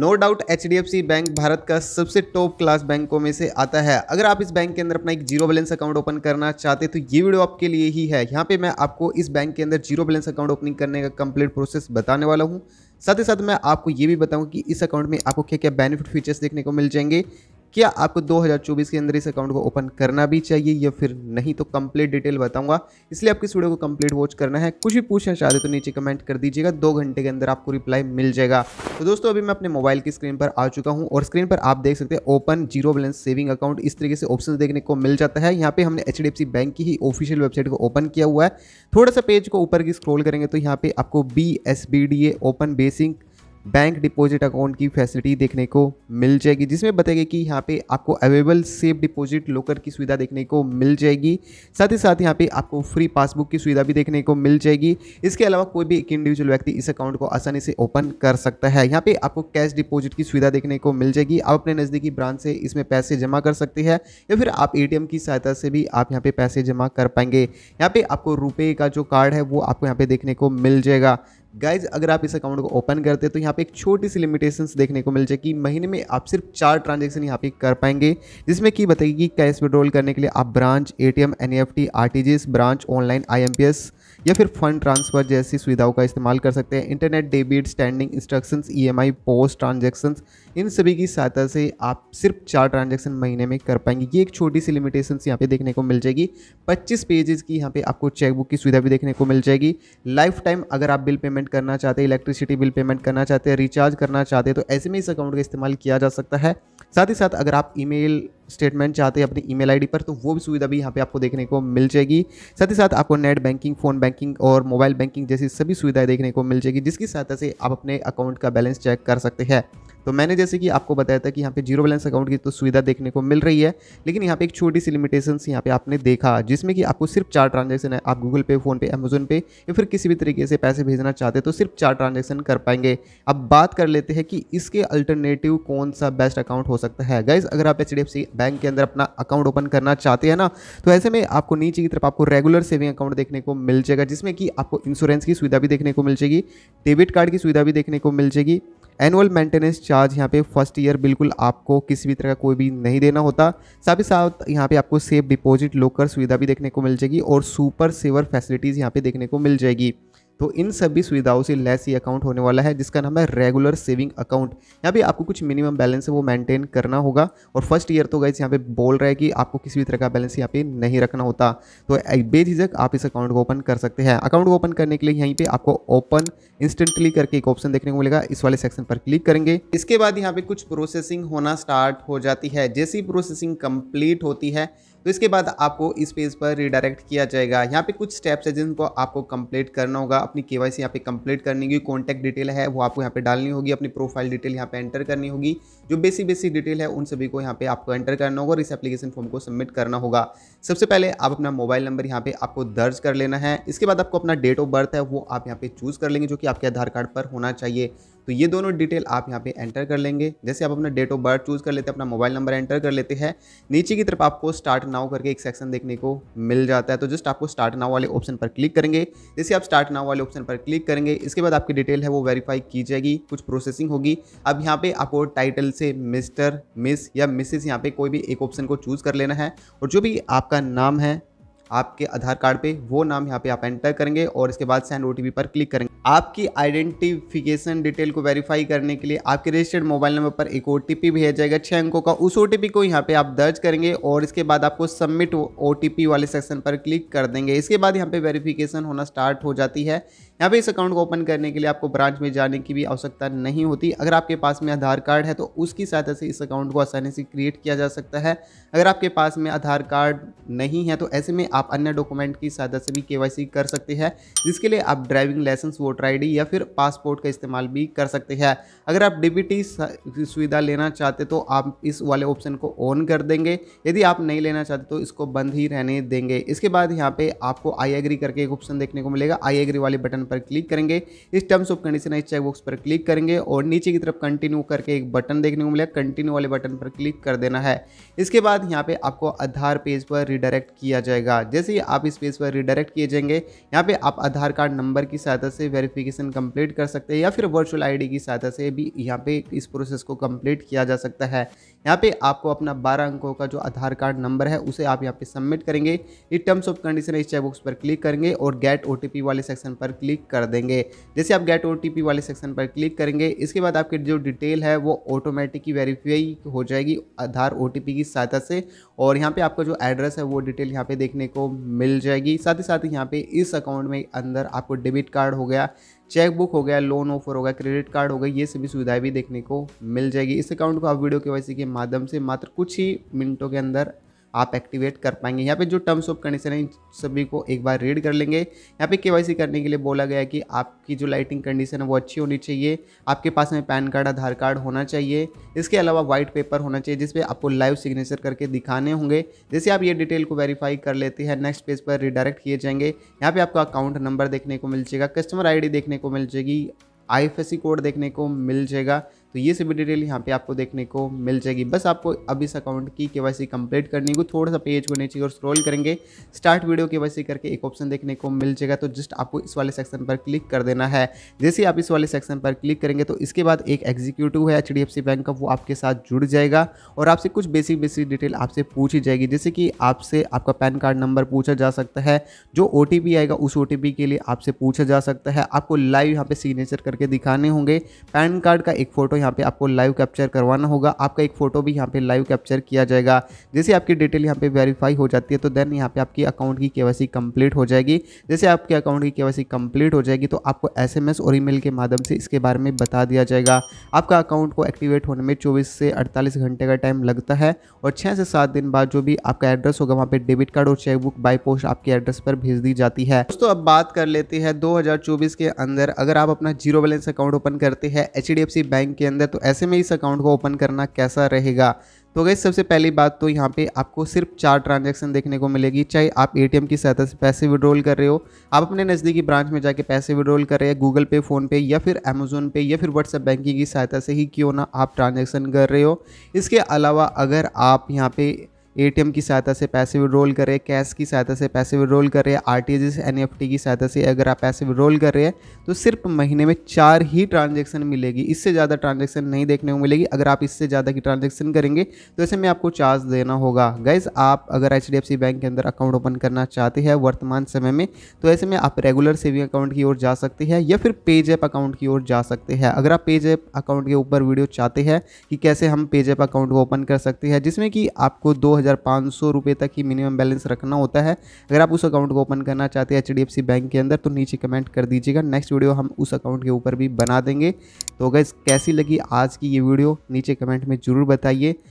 no doubt H bank Bharat का सबसे top class बैंकों में से आता है अगर आप इस बैंक के अंदर अपना एक जीरो बैलेंस अकाउंट ओपन करना चाहते तो ये वीडियो आपके लिए ही है यहाँ पे मैं आपको इस बैंक के अंदर जीरो बैलेंस अकाउंट ओपनिंग करने का कंप्लीट प्रोसेस बताने वाला हूँ साथ ही साथ मैं आपको ये भी बताऊँ कि इस अकाउंट में आपको क्या क्या बेनिफिट फीचर्स देखने को मिल जाएंगे क्या आपको 2024 के अंदर इस अकाउंट को ओपन करना भी चाहिए या फिर नहीं तो कंप्लीट डिटेल बताऊंगा इसलिए आपकी इस वीडियो को कंप्लीट वॉच करना है कुछ भी पूछना चाहते तो नीचे कमेंट कर दीजिएगा दो घंटे के अंदर आपको रिप्लाई मिल जाएगा तो दोस्तों अभी मैं अपने मोबाइल की स्क्रीन पर आ चुका हूँ और स्क्रीन पर आप देख सकते हैं open zero balance saving account इस तरीके से ऑप्शन देखने को मिल जाता है यहाँ पे हमने एच बैंक की ही ऑफिशियल वेबसाइट को ओपन किया हुआ है थोड़ा सा पेज को ऊपर की स्क्रोल करेंगे तो यहाँ पे आपको B S B D open basic bank deposit account की फैसिलिटी देखने को मिल जाएगी जिसमें बताएगा कि यहाँ पे आपको अवेलेबल सेफ डिपॉजिट लोकर की सुविधा देखने को मिल जाएगी साथ ही साथ यहाँ पे आपको फ्री पासबुक की सुविधा भी देखने को मिल जाएगी इसके अलावा कोई भी एक इंडिविजुअल व्यक्ति इस अकाउंट को आसानी से ओपन कर सकता है यहाँ पे आपको कैश डिपॉजिट की सुविधा देखने को मिल जाएगी आप अपने नज़दीकी ब्रांच से इसमें पैसे जमा कर सकते हैं या फिर आप ए की सहायता से भी आप यहाँ पर पैसे जमा कर पाएंगे यहाँ पर आपको रुपये का जो कार्ड है वो आपको यहाँ पे देखने को मिल जाएगा गाइज अगर आप इस अकाउंट को ओपन करते हैं तो यहाँ पे एक छोटी सी लिमिटेशन देखने को मिल जाएगी महीने में आप सिर्फ चार ट्रांजेक्शन यहाँ पे कर पाएंगे जिसमें कि बताइए कैश विड्रॉल करने के लिए आप branch A T M N E F T R T G S branch online I M P S या फिर फंड ट्रांसफ़र जैसी सुविधाओं का इस्तेमाल कर सकते हैं internet debit standing instructions EMI post transactions इन सभी की सहायता से आप सिर्फ चार ट्रांजैक्शन महीने में कर पाएंगे ये एक छोटी सी लिमिटेशन यहाँ पे देखने को मिल जाएगी पच्चीस पेजेस की यहाँ पर आपको चेकबुक की सुविधा भी देखने को मिल जाएगी लाइफ टाइम अगर आप बिल पेमेंट करना चाहते हैं इलेक्ट्रिसिटी बिल पेमेंट करना चाहते हैं रिचार्ज करना चाहते हैं तो ऐसे में इस अकाउंट का इस्तेमाल किया जा सकता है साथ ही साथ अगर आप ईमेल स्टेटमेंट चाहते हैं अपनी ईमेल आईडी पर तो वो भी सुविधा भी यहाँ पे आपको देखने को मिल जाएगी साथ ही साथ आपको नेट बैंकिंग फ़ोन बैंकिंग और मोबाइल बैंकिंग जैसी सभी सुविधाएं देखने को मिल जाएगी जिसकी सहायता से आप अपने अकाउंट का बैलेंस चेक कर सकते हैं तो मैंने जैसे कि आपको बताया था कि यहाँ पे जीरो बैलेंस अकाउंट की तो सुविधा देखने को मिल रही है लेकिन यहाँ पे एक छोटी सी लिमिटेशन यहाँ पे आपने देखा जिसमें कि आपको सिर्फ चार ट्रांजेक्शन है आप गूगल पे फोन पे अमेजोन पे या फिर किसी भी तरीके से पैसे भेजना चाहते हैं तो सिर्फ चार ट्रांजेक्शन कर पाएंगे अब बात कर लेते हैं कि इसके अल्टरनेटिव कौन सा बेस्ट अकाउंट हो सकता है गाइज अगर आप एच बैंक के अंदर अपना अकाउंट ओपन करना चाहते हैं ना तो ऐसे में आपको नीचे की तरफ आपको रेगुलर सेविंग अकाउंट देखने को मिल जाएगा जिसमें कि आपको इंश्योरेंस की सुविधा भी देखने को मिल जाएगी डेबिट कार्ड की सुविधा भी देखने को मिल जाएगी एनुअल मेंटेनेंस चार्ज यहाँ पे फर्स्ट ईयर बिल्कुल आपको किसी भी तरह का कोई भी नहीं देना होता साथ ही साथ यहाँ पे आपको सेफ डिपॉजिट लोकर सुविधा भी देखने को मिल जाएगी और सुपर सेवर फैसिलिटीज़ यहाँ पे देखने को मिल जाएगी तो इन सभी सुविधाओं से लेस ये अकाउंट होने वाला है जिसका नाम है रेगुलर सेविंग अकाउंट यहाँ पे आपको कुछ मिनिमम बैलेंस है वो मेंटेन करना होगा और फर्स्ट ईयर तो गाइज यहाँ पे बोल रहा है कि आपको किसी भी तरह का बैलेंस यहाँ पे नहीं रखना होता तो बेझिझक आप इस अकाउंट को ओपन कर सकते हैं अकाउंट को ओपन करने के लिए यहीं पर आपको ओपन इंस्टेंटली करके एक ऑप्शन देखने को मिलेगा इस वाले सेक्शन पर क्लिक करेंगे इसके बाद यहाँ पे कुछ प्रोसेसिंग होना स्टार्ट हो जाती है जैसी प्रोसेसिंग कंप्लीट होती है तो इसके बाद आपको इस पेज पर रिडायरेक्ट किया जाएगा यहाँ पे कुछ स्टेप्स है जिनको आपको कंप्लीट करना होगा अपनी के वाई सी यहाँ पे कंप्लीट करनी होगी कॉन्टैक्ट डिटेल है वो आपको यहाँ पे डालनी होगी अपनी प्रोफाइल डिटेल यहाँ पे एंटर करनी होगी जो बेसिक बेसिक डिटेल है उन सभी को यहाँ पे आपको एंटर करना होगा और इस एप्लीकेशन फॉर्म को सबमिट करना होगा सबसे पहले आप अपना मोबाइल नंबर यहाँ पे आपको दर्ज कर लेना है इसके बाद आपको अपना डेट ऑफ बर्थ है वो आप यहाँ पे चूज़ कर लेंगे जो कि आपके आधार कार्ड पर होना चाहिए तो ये दोनों डिटेल आप यहाँ पे एंटर कर लेंगे जैसे आप अपना डेट ऑफ बर्थ चूज़ कर लेते हैं अपना मोबाइल नंबर एंटर कर लेते हैं नीचे की तरफ आपको स्टार्ट नाउ करके एक सेक्शन देखने को मिल जाता है तो जस्ट आपको स्टार्ट नाउ वाले ऑप्शन पर क्लिक करेंगे जैसे आप स्टार्ट नाउ वाले ऑप्शन पर क्लिक करेंगे इसके बाद आपकी डिटेल है वो वेरीफाई की जाएगी कुछ प्रोसेसिंग होगी अब यहाँ पर आपको टाइटल से मिस्टर मिस या मिसिस यहाँ पर कोई भी एक ऑप्शन को चूज़ कर लेना है और जो भी आपका नाम है आपके आधार कार्ड पे वो नाम यहाँ पे आप एंटर करेंगे और इसके बाद सैन ओ पर क्लिक करेंगे आपकी आइडेंटिफिकेशन डिटेल को वेरीफाई करने के लिए आपके रजिस्टर्ड मोबाइल नंबर पर एक ओ भेजा जाएगा छः अंकों का उस ओ को यहाँ पे आप दर्ज करेंगे और इसके बाद आपको सबमिट ओ वाले सेक्शन पर क्लिक कर देंगे इसके बाद यहाँ पे वेरीफिकेशन होना स्टार्ट हो जाती है यहाँ पे इस अकाउंट को ओपन करने के लिए आपको ब्रांच में जाने की भी आवश्यकता नहीं होती अगर आपके पास में आधार कार्ड है तो उसकी सहायता से इस अकाउंट को आसानी से क्रिएट किया जा सकता है अगर आपके पास में आधार कार्ड नहीं है तो ऐसे में आप आप अन्य डॉक्यूमेंट की सहायता से भी के कर सकते हैं जिसके लिए आप ड्राइविंग लाइसेंस वोटर आई या फिर पासपोर्ट का इस्तेमाल भी कर सकते हैं अगर आप डीबीटी सुविधा लेना चाहते तो आप इस वाले ऑप्शन को ऑन कर देंगे यदि आप नहीं लेना चाहते तो इसको बंद ही रहने देंगे इसके बाद यहाँ पे आपको आई एग्री करके एक ऑप्शन देखने को मिलेगा आई एग्री वाले बटन पर क्लिक करेंगे इस टर्म्स ऑफ कंडीशन इस चेकबॉक्स पर क्लिक करेंगे और नीचे की तरफ कंटिन्यू करके एक बटन देखने को मिलेगा कंटिन्यू वाले बटन पर क्लिक कर देना है इसके बाद यहाँ पे आपको आधार पेज पर रिडायरेक्ट किया जाएगा जैसे ही आप इस पेज पर रिडायरेक्ट किए जाएंगे यहाँ पे आप आधार कार्ड नंबर की सहायता से वेरिफिकेशन कंप्लीट कर सकते हैं या फिर वर्चुअल आईडी की सहायता से भी यहाँ पे इस प्रोसेस को कंप्लीट किया जा सकता है यहाँ पे आपको अपना बारह अंकों का जो आधार कार्ड नंबर है उसे आप यहाँ पे सबमिट करेंगे इन टर्म्स ऑफ कंडीशन इस चेकबॉक्स पर क्लिक करेंगे और गेट ओ वाले सेक्शन पर क्लिक कर देंगे जैसे आप गेट ओ वाले सेक्शन पर क्लिक करेंगे इसके बाद आपकी जो डिटेल है वो ऑटोमेटिक वेरीफाई हो जाएगी आधार ओ की सहायता से और यहाँ पर आपका जो एड्रेस है वो डिटेल यहाँ पर देखने को मिल जाएगी साथ ही साथ यहाँ पे इस अकाउंट में अंदर आपको डेबिट कार्ड हो गया चेकबुक हो गया लोन ऑफर हो गया क्रेडिट कार्ड हो गया ये सभी सुविधाएं भी देखने को मिल जाएगी इस अकाउंट को आप वीडियो के के माध्यम से मात्र कुछ ही मिनटों के अंदर आप एक्टिवेट कर पाएंगे यहाँ पे जो टर्म्स ऑफ कंडीशन है इन सभी को एक बार रीड कर लेंगे यहाँ पे केवाईसी करने के लिए बोला गया कि आपकी जो लाइटिंग कंडीशन है वो अच्छी होनी चाहिए आपके पास में पैन कार्ड आधार कार्ड होना चाहिए इसके अलावा वाइट पेपर होना चाहिए जिसपे आपको लाइव सिग्नेचर करके दिखाने होंगे जैसे आप ये डिटेल को वेरीफाई कर लेते हैं नेक्स्ट पेज पर रिडायरेक्ट किए जाएंगे यहाँ पर आपका अकाउंट नंबर देखने को मिल जाएगा कस्टमर आई देखने को मिल जाएगी आई कोड देखने को मिल जाएगा तो ये सभी डिटेल यहाँ पे आपको देखने को मिल जाएगी बस आपको अब इस अकाउंट की केवाईसी कंप्लीट करने को थोड़ा सा पेज को नीचे और स्क्रॉल करेंगे स्टार्ट वीडियो के वैसे करके एक ऑप्शन देखने को मिल जाएगा तो जस्ट आपको इस वाले सेक्शन पर क्लिक कर देना है जैसे आप इस वाले सेक्शन पर क्लिक करेंगे तो इसके बाद एक एग्जीक्यूटिव है एच बैंक का वो आपके साथ जुड़ जाएगा और आपसे कुछ बेसिक बेसिक डिटेल आपसे पूछी जाएगी जैसे कि आपसे आपका पैन कार्ड नंबर पूछा जा सकता है जो ओ आएगा उस ओ के लिए आपसे पूछा जा सकता है आपको लाइव यहाँ पे सिग्नेचर करके दिखाने होंगे पैन कार्ड का एक फोटो यहाँ पे आपको लाइव कैप्चर करवाना होगा आपका एक फ़ोटो भी यहाँ पे लाइव कैप्चर किया जाएगा जैसे आपकी डिटेल यहाँ पे वेरीफाई हो जाती है तो देन यहाँ पे आपकी अकाउंट की केवासी कंप्लीट हो जाएगी जैसे आपके अकाउंट की केवासी कंप्लीट हो जाएगी तो आपको एस और ई के माध्यम से इसके बारे में बता दिया जाएगा आपका अकाउंट को एक्टिवेट होने में चौबीस से अड़तालीस घंटे का टाइम लगता है और छः से सात दिन बाद जो भी आपका एड्रेस होगा वहाँ पर डेबिट कार्ड और चेकबुक बाई पोस्ट आपके एड्रेस पर भेज दी जाती है दोस्तों अब बात कर लेते हैं दो के अंदर अगर आप अपना जीरो बैलेंस अकाउंट ओपन करते हैं एच बैंक के अंदर तो ऐसे में इस अकाउंट को ओपन करना कैसा रहेगा तो गई सबसे पहली बात तो यहाँ पे आपको सिर्फ चार ट्रांजैक्शन देखने को मिलेगी चाहे आप एटीएम की सहायता से पैसे विड्रॉल कर रहे हो आप अपने नज़दीकी ब्रांच में जाके पैसे विड्रॉल कर रहे हैं गूगल पे फ़ोन पे या फिर अमेजोन पे या फिर व्हाट्सएप बैंकिंग की सहायता से ही क्यों ना आप ट्रांजेक्शन कर रहे हो इसके अलावा अगर आप यहाँ पर एटीएम की सहायता से पैसे विड्रोल कर रहे हैं कैश की सहायता से पैसे विड्रोल कर रहे हैं आर टी टी की सहायता से अगर आप पैसे विड्रोल कर रहे हैं तो सिर्फ महीने में चार ही ट्रांजेक्शन मिलेगी इससे ज़्यादा ट्रांजेक्शन नहीं देखने को मिलेगी अगर आप इससे ज़्यादा की ट्रांजेक्शन करेंगे तो ऐसे में आपको चार्ज देना होगा गैज़ आप अगर एच बैंक के अंदर अकाउंट ओपन करना चाहते हैं वर्तमान समय में तो ऐसे में आप रेगुलर सेविंग अकाउंट की ओर जा सकते हैं या फिर पेजैप अकाउंट की ओर जा सकते हैं अगर आप पेजैप अकाउंट के ऊपर वीडियो चाहते हैं कि कैसे हम पेजैप अकाउंट को ओपन कर सकते हैं जिसमें कि आपको दो हज़ार पाँच सौ तक ही मिनिमम बैलेंस रखना होता है अगर आप उस अकाउंट को ओपन करना चाहते हैं एच बैंक के अंदर तो नीचे कमेंट कर दीजिएगा नेक्स्ट वीडियो हम उस अकाउंट के ऊपर भी बना देंगे तो अगर कैसी लगी आज की ये वीडियो नीचे कमेंट में ज़रूर बताइए